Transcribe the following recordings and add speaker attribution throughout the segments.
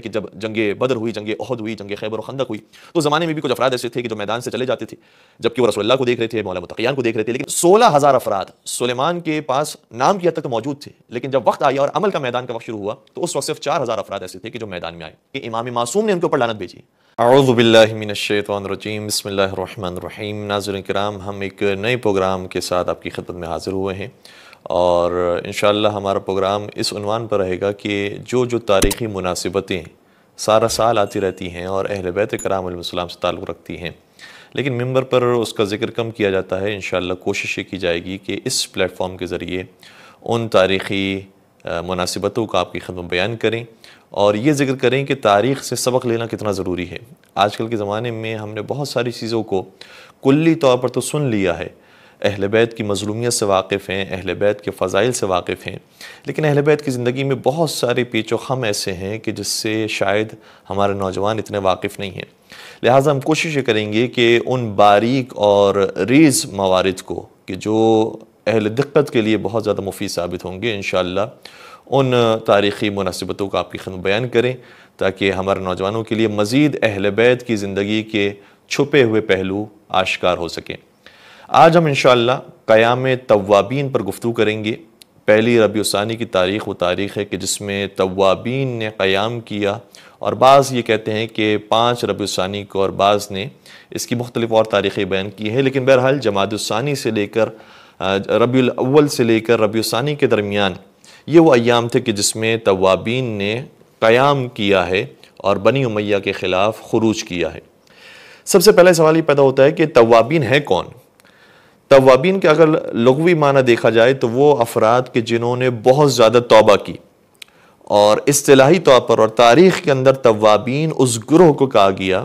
Speaker 1: कि जब जंगे बदर हुई जंगे अहद हुई जंगे खैबर और खंदक हुई तो ज़माने में भी कुछ अफराद ऐसे थे कि जो मैदान से चले जाते थे जबकि वो रसोल्ला को देख रहे थे मौला मतकियान को देख रहे थे लेकिन सोलह हज़ार अफराद सलेमान के पास नाम की हद तक तो मौजूद थे लेकिन जब वक्त आया और अमल का मैदान का वक्त शुरू हुआ तो उस वक्त सिर्फ चार हज़ार अफराद ऐसे थे कि जो मैदान में आए कि इमाम मासूम ने उनके ऊपर लानत भेजी आउज़बिल्लिमिनशैतरजीम बसमीम नाजुल कराम हम एक नए प्रोग्राम के साथ आपकी खदमत में हाजिर हुए हैं और इन हमारा प्रोग्राम इस उनवान पर रहेगा कि जो जो तारीख़ी मुनासिबतें सारा साल आती रहती हैं और अहल बैत कराम से ताल्लुक़ रखती हैं लेकिन मंबर पर उसका जिक्र कम किया जाता है इन कोशिश ये की जाएगी कि इस प्लेटफॉर्म के ज़रिए उन तारीख़ी मुनासिबतों का आपकी खदम बयान करें और ये जिक्र करें कि तारीख़ से सबक लेना कितना ज़रूरी है आजकल के ज़माने में हमने बहुत सारी चीज़ों को कुल्ली तौर पर तो सुन लिया है अहल बैत की मजलूमियत से वाकिफ़ हैं अहल बैत के फ़ाइल से वाकिफ़ हैं लेकिन अहल बैत की ज़िंदगी में बहुत सारे पेचो खम ऐसे हैं कि जिससे शायद हमारे नौजवान इतने वाकिफ़ नहीं हैं लिहाजा हम कोशिश करेंगे कि उन बारीक और रेज मवारद को कि जो अहल दिक्कत के लिए बहुत ज़्यादा मुफी साबित होंगे इन उन तारीख़ी मुनासिबतों का आपकी खन बयान करें ताकि हमारे नौजवानों के लिए मज़ीद अहल बैत की ज़िंदगी के छुपे हुए पहलू आश्कार हो सकें आज हम इन क़याम तवाबीन पर गुफ्तु करेंगे पहली रबी की तारीख़ व तारीख़ है कि जिसमें तवाबीन ने क़याम किया और बाज़ ये कहते हैं कि पाँच रबी को और बाज़ ने इसकी मुख्तलिफ़ और तारीख़ें बयान की हैं लेकिन बहरहाल जमातानी से लेकर रबी अव्वल से लेकर रबी के दरमियान ये वो अयाम थे कि जिसमें तवाबीन ने क़याम किया है और बनी उमैया के ख़िलाफ़ खरूज किया है सबसे पहले सवाल ये पैदा होता है कि तवाबीन है कौन तवाबीन के अगर लघवी माना देखा जाए तो वो अफराद के जिन्होंने बहुत ज़्यादा तोबा की और असलाही तौर पर और तारीख़ के अंदर तवाबीन उस ग्रोह को कहा गया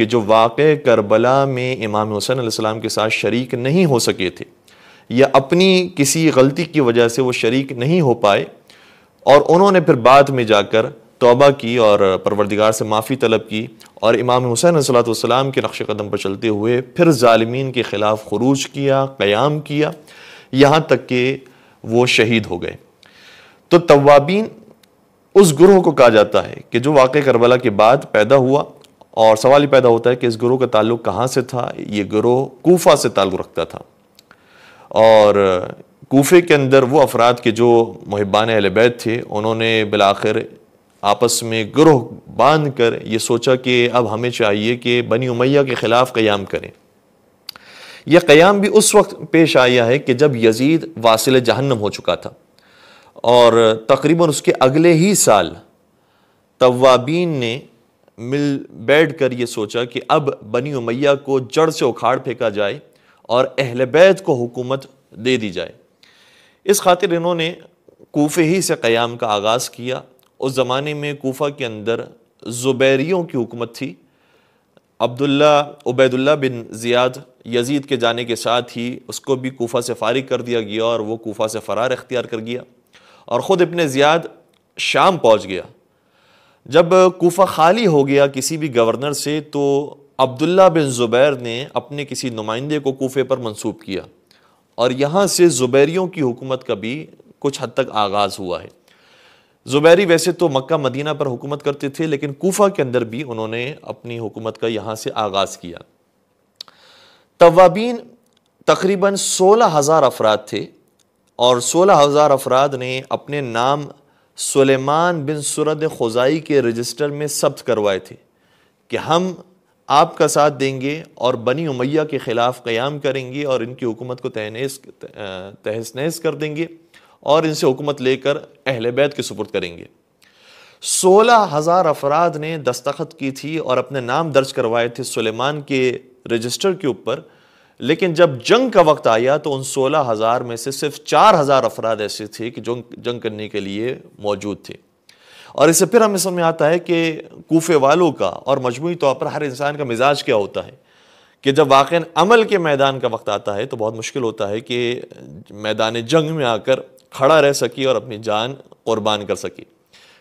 Speaker 1: कि जो वाक़ करबला में इमाम हुसैन आसमाम के साथ शरीक नहीं हो सके थे या अपनी किसी गलती की वजह से वो शरीक नहीं हो पाए और उन्होंने फिर बाद में जाकर तोबा की और परवरदिगार से माफ़ी तलब की और इमाम हुसैन सलाम के नक्श कदम पर चलते हुए फिर ालमीन के ख़िलाफ़ खरूज किया क़याम किया यहाँ तक कि वो शहीद हो गए तो तवाबीन उस ग्रोह को कहा जाता है कि जो वाक़ करबला के बाद पैदा हुआ और सवाल ही पैदा होता है कि इस ग्रोह का ताल्लुक कहाँ से था ये ग्रोह कोफा से ताल्लुक़ रखता था और कोफे के अंदर वो अफराद के जो महबान अहलबैत थे उन्होंने बिलाखिर आपस में ग्रोह बांध कर ये सोचा कि अब हमें चाहिए कि बनी उमैया के ख़िलाफ़ क़याम करें यह क़याम भी उस वक्त पेश आया है कि जब यजीद वासिल जहन्नम हो चुका था और तकरीबन उसके अगले ही साल तवाबीन ने मिल बैठ कर ये सोचा कि अब बनी उमैया को जड़ से उखाड़ फेंका जाए और अहल बैत को हुकूमत दे दी जाए इस खातिर इन्होंने कोफे ही से क़याम का आगाज़ किया उस ज़माने में कोफा के अंदर ज़ुबैरियों की हुकूमत थी Abdullah Ubaidullah bin Ziyad Yazid के जाने के साथ ही उसको भी कोफा से फारिग कर दिया गया और वो कोफा से फ़रार अख्तियार कर गया और ख़ुद इबन ज़ियाद शाम पहुँच गया जब कोफा खाली हो गया किसी भी गवर्नर से तो अब्दुल्ला बिन ज़ुबैर ने अपने किसी नुमाइंदे को कोफे पर मंसूब किया और यहाँ से ज़ुबैरियों की हुकूमत का भी कुछ हद तक आगाज़ हुआ है जुबैरी वैसे तो मक्का मदीना पर हुकूमत करते थे लेकिन कोफा के अंदर भी उन्होंने अपनी हुकूमत का यहाँ से आगाज़ किया तवाबीन तकरीबन सोलह हज़ार अफराद थे और सोलह हज़ार अफराद ने अपने नाम सुलेमान बिन सुरद खुजाई के रजिस्टर में सब्त करवाए थे कि हम आपका साथ देंगे और बनी उमैया के ख़िलाफ़ क़याम करेंगे और इनकी हुकूमत को तहनेस तहस नहस कर देंगे और इनसे हुकूमत लेकर अहल बैत के सुपुर्द करेंगे सोलह हज़ार अफराद ने दस्तखत की थी और अपने नाम दर्ज करवाए थे सुलेमान के रजिस्टर के ऊपर लेकिन जब जंग का वक्त आया तो उन सोलह हज़ार में से सिर्फ चार हज़ार अफराद ऐसे थे कि जंग जंग करने के लिए मौजूद थे और इससे फिर हमें समझ आता है कि कोफे वालों का और मजमू तौर पर हर इंसान का मिजाज क्या होता है कि जब वाक़ अमल के मैदान का वक्त आता है तो बहुत मुश्किल होता है कि मैदान जंग में आकर खड़ा रह सकी और अपनी जान कुर्बान कर सकी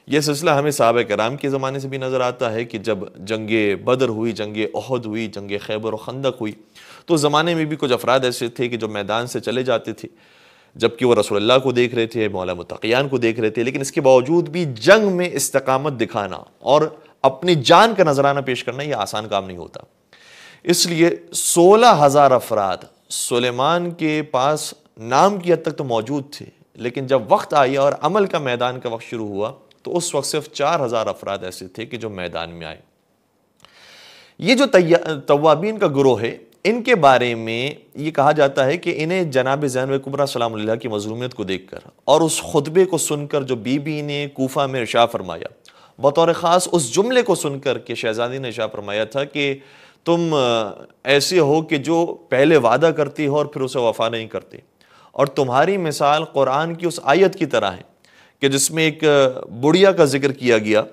Speaker 1: यह सिलसिला हमें साहब कराम के ज़माने से भी नज़र आता है कि जब जंग बदर हुई जंग अहद हुई जंग खैबर खंदक हुई तो ज़माने में भी कुछ अफराद ऐसे थे कि जो मैदान से चले जाते थे जबकि वो रसोल्ला को देख रहे थे मौला मतकियान को देख रहे थे लेकिन इसके बावजूद भी जंग में इस्तकामत दिखाना और अपनी जान का नजराना पेश करना यह आसान काम नहीं होता इसलिए सोलह हज़ार अफराद सलेमान के पास नाम की हद तक तो मौजूद थे लेकिन जब वक्त आई और अमल का मैदान का वक्त शुरू हुआ तो उस वक्त सिर्फ चार हज़ार अफराद ऐसे थे कि जो मैदान में आए ये जो तवाबीन का ग्रोह है इनके बारे में ये कहा जाता है कि इन्हें जनाब जैन कुबरा सलाम की मजलूमियत को देख कर और उस खुतबे को सुनकर जो बीबी ने कोफा में इशा फरमाया बतौर ख़ास उस जुमले को सुनकर के शहजादी ने इशा फरमाया था कि तुम ऐसे हो कि जो पहले वादा करती हो और फिर उसे वफा नहीं करती और तुम्हारी मिसाल कुरान की उस आयत की तरह है कि जिसमें एक बुढ़िया का जिक्र किया गया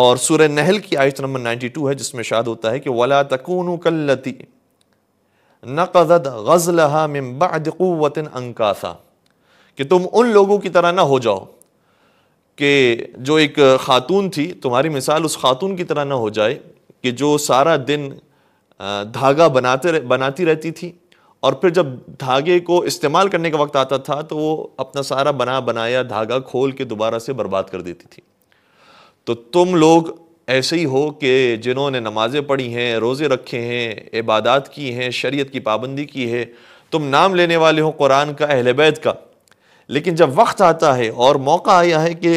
Speaker 1: और सूर्य नहल की आयत नंबर 92 है जिसमें शाद होता है कि वला तकून कल्लती नकद गज़लहा मिन बाद अंकासा कि तुम उन लोगों की तरह ना हो जाओ कि जो एक ख़ातून थी तुम्हारी मिसाल उस ख़ातून की तरह ना हो जाए कि जो सारा दिन धागा बनाते बनाती रहती थी और फिर जब धागे को इस्तेमाल करने का वक्त आता था तो वो अपना सारा बना बनाया धागा खोल के दोबारा से बर्बाद कर देती थी तो तुम लोग ऐसे ही हो कि जिन्होंने नमाज़ें पढ़ी हैं रोज़े रखे हैं इबादत की हैं शरीयत की पाबंदी की है तुम नाम लेने वाले हो कुरान का अहल बैत का लेकिन जब वक्त आता है और मौका आया है कि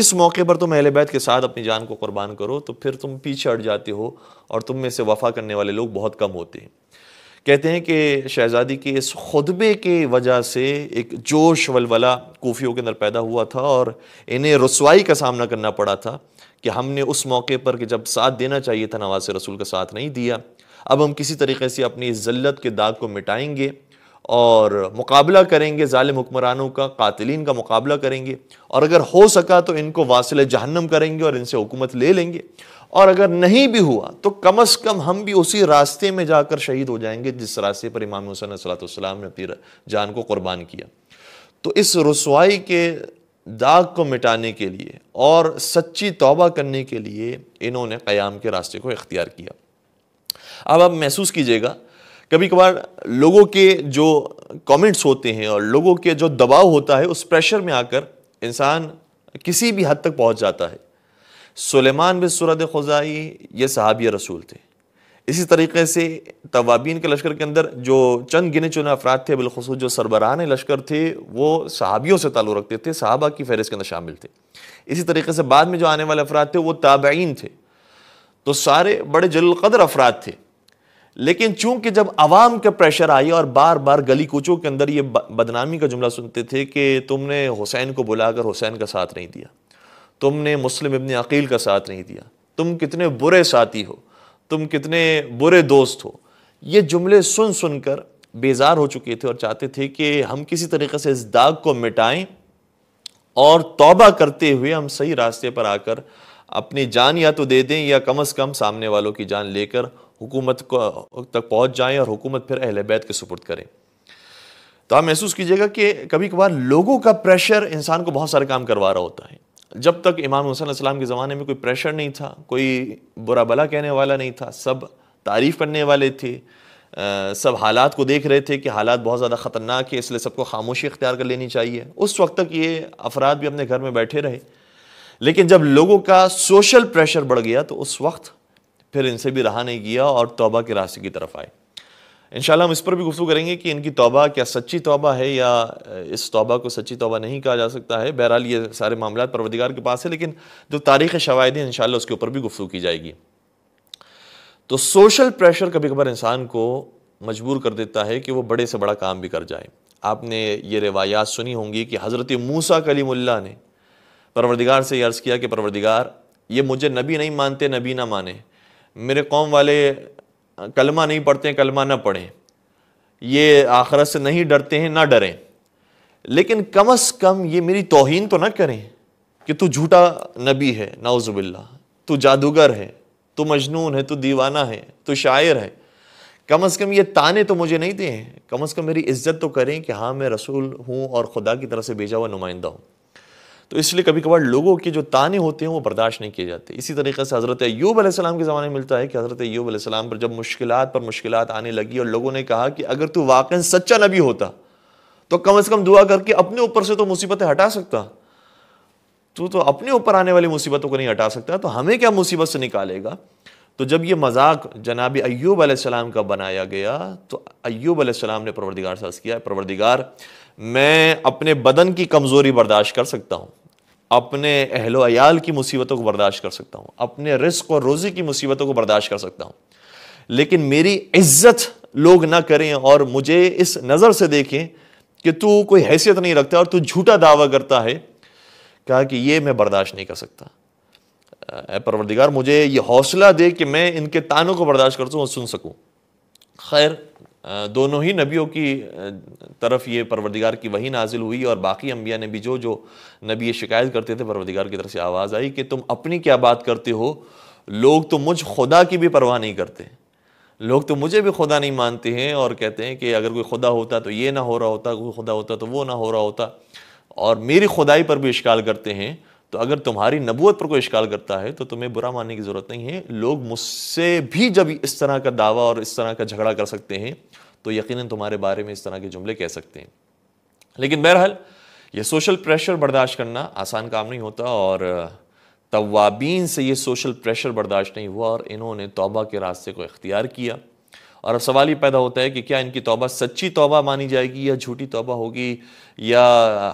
Speaker 1: इस मौके पर तुम अहल बैत के साथ अपनी जान को कुर्बान करो तो फिर तुम पीछे हट जाते हो और तुम में से वफा करने वाले लोग बहुत कम होते हैं कहते हैं कि शहज़ादी के इस खुतबे के वजह से एक जोश वलवला कोफियों के अंदर पैदा हुआ था और इन्हें रसवाई का सामना करना पड़ा था कि हमने उस मौके पर कि जब साथ देना चाहिए था नवाज रसूल का साथ नहीं दिया अब हम किसी तरीके से अपनी इस जल्लत के दाग को मिटाएंगे और मुकाबला करेंगे ालिम हुक्मरानों का कातिलीन का मुकाबला करेंगे और अगर हो सका तो इनको वासिल जहन्नम करेंगे और इनसे हुकूमत ले लेंगे और अगर नहीं भी हुआ तो कम अज़ कम हम भी उसी रास्ते में जाकर शहीद हो जाएंगे जिस रास्ते पर इमाम हुसैन सलाम ने अपनी जान को कुर्बान किया तो इस रसवाई के दाग को मिटाने के लिए और सच्ची तौबा करने के लिए इन्होंने क़याम के रास्ते को इख्तियार किया अब आप महसूस कीजिएगा कभी कभार लोगों के जो कमेंट्स होते हैं और लोगों के जो दबाव होता है उस प्रेशर में आकर इंसान किसी भी हद तक पहुंच जाता है सुलेमान बिन सूरत खुजाई ये सहाबी रसूल थे इसी तरीके से तवाबीन के लश्कर के अंदर जो चंद गिने चुने अफराद थे बिलखसूस जो सरबरान लश्कर थे वो सहाबियों से ताल्लुक़ रखते थे सहाबा की फहरिस्त के अंदर शामिल थे इसी तरीके से बाद में जो आने वाले अफराद थे वो ताबीन थे तो सारे बड़े जल्कदर अफराद थे लेकिन चूंकि जब आवाम के प्रेशर आई और बार बार गली कूचों के अंदर ये बदनामी का जुमला सुनते थे कि तुमने हुसैन को बुलाकर हुसैन का साथ नहीं दिया तुमने मुस्लिम इबन अकील का साथ नहीं दिया तुम कितने बुरे साथी हो तुम कितने बुरे दोस्त हो ये जुमले सुन सुनकर बेजार हो चुके थे और चाहते थे कि हम किसी तरीके से इस दाग को मिटाएं और तौबा करते हुए हम सही रास्ते पर आकर अपनी जान या तो दे दें या कम अज़ कम सामने वालों की जान लेकर हुकूमत को तक पहुंच जाएं और हुकूमत फिर अहल बैत के सुपुर्द करें तो आप महसूस कीजिएगा कि कभी कभार लोगों का प्रेशर इंसान को बहुत सारे काम करवा रहा होता है जब तक इमाम हुसैन अस्सलाम के ज़माने में कोई प्रेशर नहीं था कोई बुरा भला कहने वाला नहीं था सब तारीफ़ करने वाले थे आ, सब हालात को देख रहे थे कि हालात बहुत ज़्यादा ख़तरनाक है इसलिए सबको खामोशी इख्तियार कर लेनी चाहिए उस वक्त तक ये अफराद भी अपने घर में बैठे रहे लेकिन जब लोगों का सोशल प्रेशर बढ़ गया तो उस वक्त फिर इनसे भी रहा नहीं गया और तोबा के रास्ते की तरफ आए इन हम इस पर भी गुफ्तु करेंगे कि इनकी तोबा क्या सच्ची तोबा है या इस तोबा को सच्ची तोबा नहीं कहा जा सकता है बहरहाल ये सारे मामला परवदिगार के पास है लेकिन जो तारीख़ शवायद हैं इन उसके ऊपर भी गुफ्तु की जाएगी तो सोशल प्रेशर कभी कभार इंसान को मजबूर कर देता है कि वो बड़े से बड़ा काम भी कर जाए आपने ये रिवायात सुनी होंगी कि हज़रत मूसा कलीमुल्ला ने परवरदिगार से अर्ज़ किया कि परवरदिगार ये मुझे नबी नहीं मानते नबी ना माने मेरे कौम वाले हाँ, कलमा नहीं पढ़ते हैं कलमा ना पढ़ें ये आखरत से नहीं डरते हैं ना डरें लेकिन कम अज़ कम ये मेरी तोहन तो ना करें कि तू झूठा नबी है नाउजुबिल्ला तू जादूगर है तू मजनून है तू दीवाना है तू शायर है कम अज़ कम ये ताने तो मुझे नहीं दें कम अज़ कम मेरी इज्जत तो करें कि हाँ मैं रसूल हूँ और ख़ुदा की तरफ से भेजा हुआ नुमाइंदा हूँ तो इसलिए कभी कभार लोगों के जो ताने होते हैं वो बर्दाश्त नहीं किए जाते इसी तरीके से हज़रत अयूब आसमाम के ज़माने में मिलता है कि हज़रत अयूब आसमाम पर जब मुश्किल पर मुश्किल आने लगी और लोगों ने कहा कि अगर तू वाक़ सच्चा नबी होता तो कम अज़ कम दुआ करके अपने ऊपर से तो मुसीबतें हटा सकता तू तो अपने ऊपर आने वाली मुसीबतों को नहीं हटा सकता तो हमें क्या मुसीबत से निकालेगा तो जब ये मजाक जनाब अयूब आसमाम का बनाया गया तो अयूब आसमाम ने परवरदिगार साज किया परवरदिगार मैं अपने बदन की कमज़ोरी बर्दाश्त कर सकता हूँ अपने अहलो अयाल की मुसीबतों को बर्दाश्त कर सकता हूँ अपने रिस्क और रोज़ी की मुसीबतों को बर्दाश्त कर सकता हूँ लेकिन मेरी इज्जत लोग ना करें और मुझे इस नज़र से देखें कि तू कोई हैसियत नहीं रखता और तू झूठा दावा करता है कहा कि ये मैं बर्दाश्त नहीं कर सकता परवरदिगार मुझे ये हौसला दे कि मैं इनके तानों को बर्दाश्त कर सकूँ और सुन सकूँ खैर दोनों ही नबियों की तरफ ये परवरदिगार की वही नाजिल हुई और बाकी अम्बिया ने भी जो जो नबी ये शिकायत करते थे परवरदिगार की तरफ से आवाज़ आई कि तुम अपनी क्या बात करते हो लोग तो मुझ खुदा की भी परवाह नहीं करते लोग तो मुझे भी खुदा नहीं मानते हैं और कहते हैं कि अगर कोई खुदा होता तो ये ना हो रहा होता कोई खुदा होता तो वो ना हो रहा होता और मेरी खुदाई पर भी इश्काल करते हैं तो अगर तुम्हारी नबूत पर कोई इश्काल करता है तो तुम्हें बुरा मानने की ज़रूरत नहीं है लोग मुझसे भी जब इस तरह का दावा और इस तरह का झगड़ा कर सकते हैं तो यकीनन तुम्हारे बारे में इस तरह के जुमले कह सकते हैं लेकिन बहरहाल ये सोशल प्रेशर बर्दाश्त करना आसान काम नहीं होता और तवाबीन से ये सोशल प्रेशर बर्दाश्त नहीं हुआ और इन्होंने तोबा के रास्ते को इख्तियार किया और अब सवाल ये पैदा होता है कि क्या इनकी तोबा सच्ची तोबा मानी जाएगी या झूठी तोबा होगी या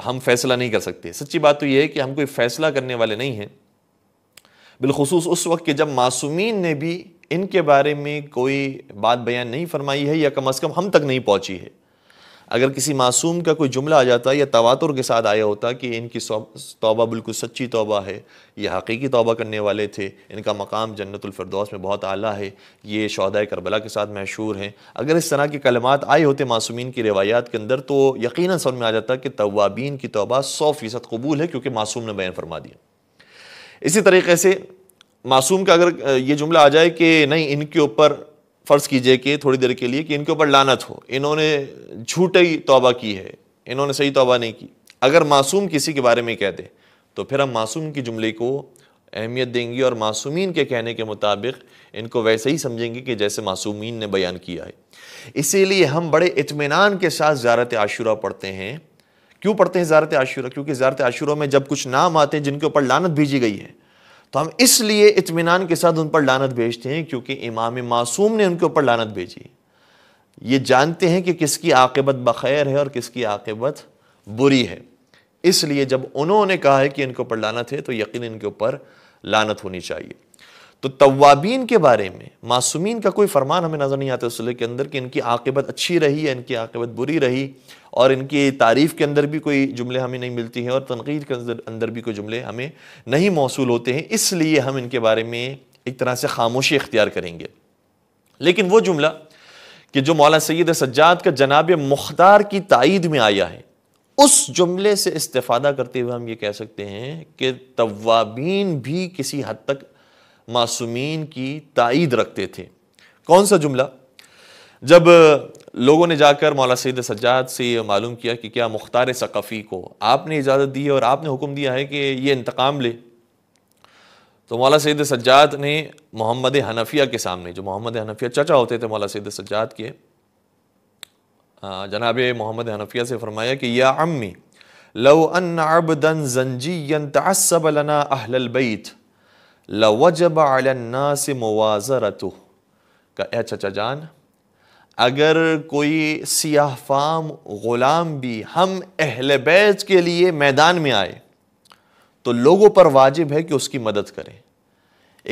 Speaker 1: हम फैसला नहीं कर सकते सच्ची बात तो ये है कि हम कोई फैसला करने वाले नहीं हैं बिलखसूस उस वक्त के जब मासूमिन ने भी इनके बारे में कोई बात बयान नहीं फरमाई है या कम अज़ कम हम तक नहीं पहुँची है अगर किसी मासूम का कोई जुमला आ जाता या तवातुर के साथ आया होता कि इनकी तोबा बिल्कुल सच्ची तोबा है ये हकीकी तौबा करने वाले थे इनका मकाम जन्नतफरदौस में बहुत आला है ये शहदा करबला के साथ मशहूर हैं अगर इस तरह के कलमात आए होते मासूमिन की रवायात के अंदर तो यकीन समझ में आ जाता कि तवाबीन की तोबा सौ फ़ीसद कबूल है क्योंकि मासूम ने बयान फरमा दिया इसी तरीके से मासूम का अगर ये जुमला आ जाए कि नहीं इनके ऊपर फ़र्ज़ कीजिए कि थोड़ी देर के लिए कि इनके ऊपर लानत हो इन्होंने झूठी तोबा की है इन्होंने सही तोबा नहीं की अगर मासूम किसी के बारे में कह दे तो फिर हम मासूम की जुमले को अहमियत देंगे और मासूमीन के कहने के मुताबिक इनको वैसे ही समझेंगे कि जैसे मासूमीन ने बयान किया है इसीलिए हम बड़े इतमान के साथ ज़ारत आशूरा पढ़ते हैं क्यों पढ़ते हैं ज़ारत आशूरा क्योंकि ज़ारत आशूरा में जब कुछ नाम आते हैं जिनके ऊपर लानत भेजी गई है तो हम इसलिए इतमान के साथ उन पर लानत भेजते हैं क्योंकि इमाम मासूम ने उनके ऊपर लानत भेजी ये जानते हैं कि किसकी आकबत बखैर है और किसकी आकबत बुरी है इसलिए जब उन्होंने कहा है कि इनके ऊपर लानत है तो यकीन इनके ऊपर लानत होनी चाहिए तो तवाबीन के बारे में मासूमीन का कोई फरमान हमें नज़र नहीं आता उस के अंदर कि इनकी आकबत अच्छी रही या इनकी आकबत बुरी रही और इनकी तारीफ़ के अंदर भी कोई जुमले हमें नहीं मिलती हैं और तनकीद के अंदर भी कोई जुमले हमें नहीं मौसू होते हैं इसलिए हम इनके बारे में एक तरह से खामोशी इख्तियार करेंगे लेकिन वो जुमला कि जो मौला सैद सज्जाद का जनाब मुख्तार की तइद में आया है उस जुमले से इस्तफादा करते हुए हम ये कह सकते हैं कि तवाबीन भी किसी हद तक मासूमीन की ताइद रखते थे कौन सा जुमला जब लोगों ने जाकर मौला सैद सज्जाद से ये मालूम किया कि क्या मुख्तार सक़फ़ी को आपने इजाज़त दी है और आपने हुक्म दिया है कि ये इंतकाम ले तो मौला सैद सज्जाद ने मोहम्मद हनफिया के सामने जो मोहम्मद हनफिया चचा होते थे मौला सैद सज्जाद के जनाब मोहम्मद हनफिया से फरमाया कि या अम्मी लो अन दन जंजी तसब लना अहलबैत लवजब अलन्ना से का ए चचा जान अगर कोई सियाह फाम ग़ुलाम भी हम अहल बैज के लिए मैदान में आए तो लोगों पर वाजिब है कि उसकी मदद करें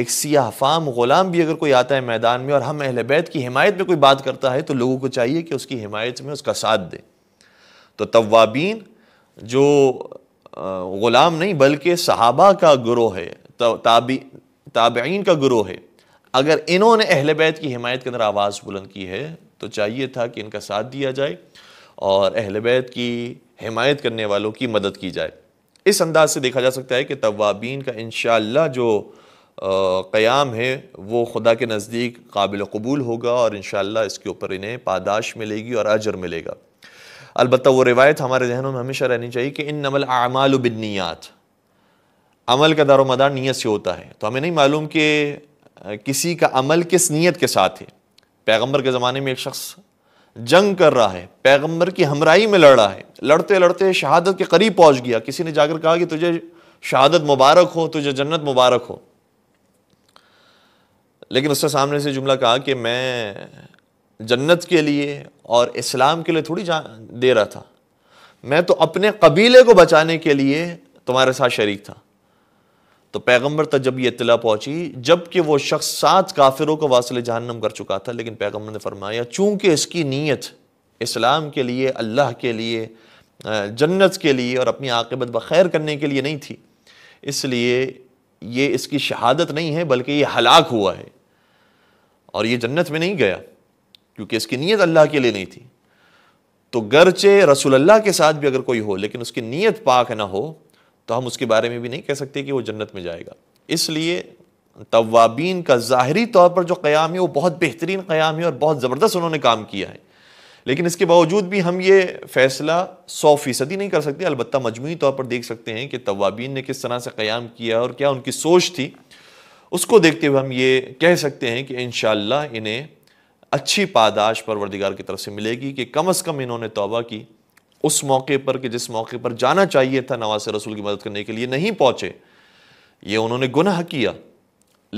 Speaker 1: एक सियाह फाम ग़ुलाम भी अगर कोई आता है मैदान में और हम अहल बैत की हिमायत में कोई बात करता है तो लोगों को चाहिए कि उसकी हिमायत में उसका साथ दें तो तवाबीन जो ग़ुलाम नहीं बल्कि सहाबा का ग्रोह है तो ताबी ताबीन का ग्रोह है अगर इन्होंने अहल बैत की हमायत के अंदर आवाज़ बुलंद की है तो चाहिए था कि इनका साथ दिया जाए और अहल बैत की हमायत करने वालों की मदद की जाए इस अंदाज से देखा जा सकता है कि तवाबीन का इन जो क़याम है वो खुदा के नज़दीक काबिल कबूल होगा और इन इसके ऊपर इन्हें पादाश मिलेगी और अजर मिलेगा अलबत् वो रिवायत हमारे जहनों में हमेशा रहनी चाहिए कि इन नमल आमाल बिनियात अमल का दारोमदार नीयत से होता है तो हमें नहीं मालूम कि किसी का अमल किस नीयत के साथ है पैगंबर के ज़माने में एक शख्स जंग कर रहा है पैगंबर की हमराई में लड़ रहा है लड़ते लड़ते शहादत के करीब पहुंच गया किसी ने जाकर कहा कि तुझे शहादत मुबारक हो तुझे जन्नत मुबारक हो लेकिन उसके सामने से जुमला कहा कि मैं जन्नत के लिए और इस्लाम के लिए थोड़ी जान दे रहा था मैं तो अपने कबीले को बचाने के लिए तुम्हारे साथ शरीक था तो पैगंबर तक जब ये इतला पहुंची जबकि वो शख्स सात काफिरों को वासिल जहनम कर चुका था लेकिन पैगंबर ने फरमाया चूंकि इसकी नीयत इस्लाम के लिए अल्लाह के लिए जन्नत के लिए और अपनी आकबत बखैर करने के लिए नहीं थी इसलिए ये इसकी शहादत नहीं है बल्कि ये हलाक हुआ है और ये जन्नत में नहीं गया क्योंकि इसकी नीयत अल्लाह के लिए नहीं थी तो गरचे रसूल अल्लाह के साथ भी अगर कोई हो लेकिन उसकी नीयत पाक ना हो तो हम उसके बारे में भी नहीं कह सकते कि वो जन्नत में जाएगा इसलिए तवाबीन का ज़ाहरी तौर पर जो क़याम है वो बहुत बेहतरीन क़्याम है और बहुत ज़बरदस्त उन्होंने काम किया है लेकिन इसके बावजूद भी हम ये फ़ैसला सौ फ़ीसदी नहीं कर सकते अलबत्त मजमू तौर पर देख सकते हैं कि तवाबीन ने किस तरह से क़्याम किया और क्या उनकी सोच थी उसको देखते हुए हम ये कह सकते हैं कि इन इन्हें अच्छी पादाश परवरदिगार की तरफ से मिलेगी कि कम अज़ कम इन्होंने तोबा की उस मौके पर कि जिस मौके पर जाना चाहिए था नवाज रसूल की मदद करने के लिए नहीं पहुंचे ये उन्होंने गुनाह किया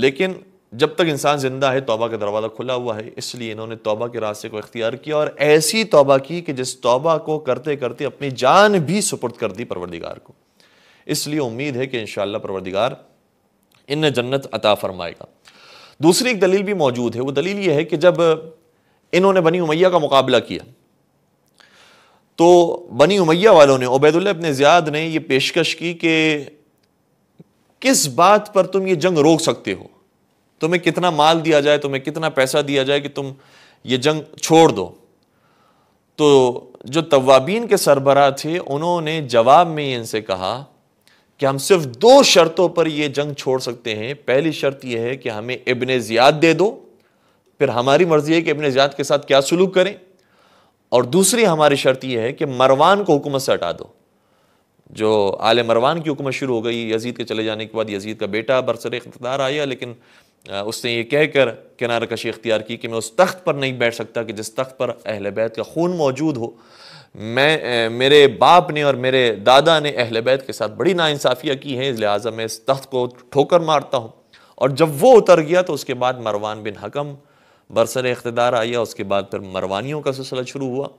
Speaker 1: लेकिन जब तक इंसान ज़िंदा है तोबा का दरवाज़ा खुला हुआ है इसलिए इन्होंने तोबा के रास्ते को इख्तियार किया और ऐसी तोबा की कि जिस तोबा को करते करते अपनी जान भी सुपुर्द कर दी परवरदिगार को इसलिए उम्मीद है कि इन परवरदिगार इन जन्नत अता फरमाएगा दूसरी एक दलील भी मौजूद है वो दलील ये है कि जब इन्होंने बनी उमैया का मुकाबला किया तो बनी उमैया वालों ने उबैदुल्ला अपने ज़ियाद ने यह पेशकश की कि किस बात पर तुम ये जंग रोक सकते हो तुम्हें कितना माल दिया जाए तुम्हें कितना पैसा दिया जाए कि तुम ये जंग छोड़ दो तो जो तवाबीन के सरबराह थे उन्होंने जवाब में इनसे कहा कि हम सिर्फ दो शर्तों पर यह जंग छोड़ सकते हैं पहली शर्त यह है कि हमें इबन ज़ियाद दे दो फिर हमारी मर्ज़ी है कि इबन ज़ियाद के साथ क्या सलूक करें और दूसरी हमारी शर्त यह है कि मरवान को हुकूमत से हटा दो जो आले मरवान की हुकूमत शुरू हो गई यजीद के चले जाने के बाद यजीद का बेटा बरसर इकतदार आया लेकिन उसने ये कहकर किनार कशी इख्तियार की कि मैं उस तख्त पर नहीं बैठ सकता कि जिस तख्त पर अहल बैत का खून मौजूद हो मैं मेरे बाप ने और मेरे दादा ने अहल बैत के साथ बड़ी नाानसाफ़ियाँ की हैं लिहाजा मैं इस तख्त को ठोकर मारता हूँ और जब वो उतर गया तो उसके बाद मरवान बिन हकम बरसर इकतदार आया उसके बाद फिर मरवानियों का सिलसिला शुरू हुआ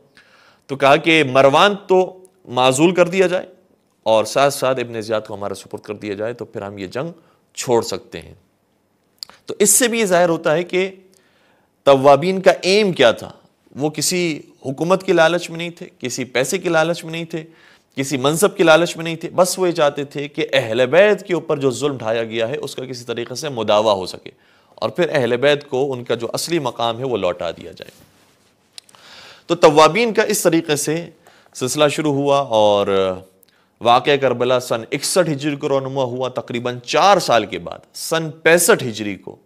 Speaker 1: तो कहा कि मरवान तो माजूल कर दिया जाए और साथ साथ इबन ज़ियाद को हमारा सुपुर्द कर दिया जाए तो फिर हम ये जंग छोड़ सकते हैं तो इससे भी ये ज़ाहिर होता है कि तवाबीन का एम क्या था वो किसी हुकूमत के लालच में नहीं थे किसी पैसे के लालच में नहीं थे किसी मनसब के लालच में नहीं थे बस वो ये चाहते थे कि अहल बैत के ऊपर जो जुल्म ढाया गया है उसका किसी तरीके से मुदावा हो सके और फिर अहल बैत को उनका जो असली मकाम है वो लौटा दिया जाए तो तवाबीन का इस तरीके से सिलसिला शुरू हुआ और वाक़ करबला सन इकसठ हिजरी को रनुमा हुआ तकरीबन चार साल के बाद सन पैंसठ हिजरी को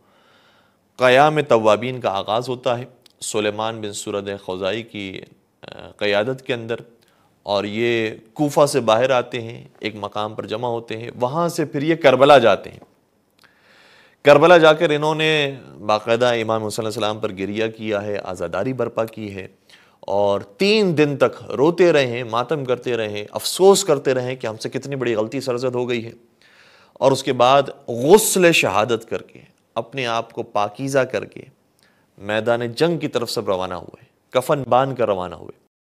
Speaker 1: क़याम तवाबीन का आगाज़ होता है सुलेमान बिन सूरद खजाई की क़्यादत के अंदर और ये कोफा से बाहर आते हैं एक मकाम पर जमा होते हैं वहाँ से फिर ये करबला जाते हैं करबला जाकर इन्होंने बाकायदा इमाम हुसैन पर गिरिया किया है आज़ादारी बर्पा की है और तीन दिन तक रोते रहे मातम करते रहे अफसोस करते रहे कि हमसे कितनी बड़ी गलती सरजद हो गई है और उसके बाद गसल शहादत करके अपने आप को पाकिज़ा करके मैदान जंग की तरफ सब रवाना हुए कफन बांध कर रवाना हुए